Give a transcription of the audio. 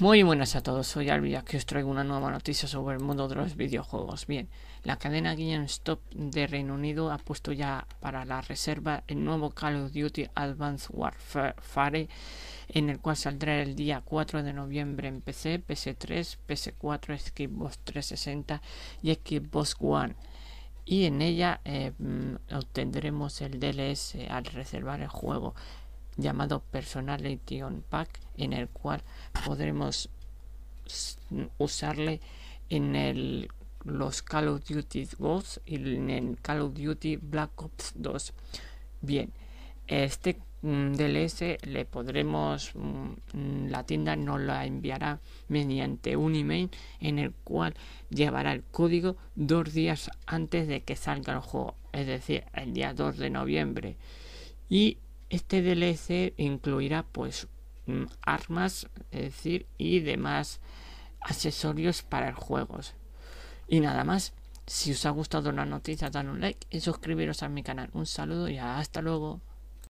Muy buenas a todos, soy Alvia, que os traigo una nueva noticia sobre el mundo de los videojuegos. Bien, la cadena GameStop de Reino Unido ha puesto ya para la reserva el nuevo Call of Duty Advanced Warfare, en el cual saldrá el día 4 de noviembre en PC, PS3, PS4, Xbox 360 y Xbox One. Y en ella eh, mm, obtendremos el DLS al reservar el juego llamado Personality on Pack en el cual podremos usarle en el, los Call of Duty Ghosts y en el Call of Duty Black Ops 2. Bien, este mm, DLS le podremos, mm, mm, la tienda nos la enviará mediante un email en el cual llevará el código dos días antes de que salga el juego, es decir, el día 2 de noviembre. Y este DLC incluirá pues mm, armas, es decir, y demás accesorios para el juego. Y nada más. Si os ha gustado la noticia, dan un like y suscribiros a mi canal. Un saludo y hasta luego.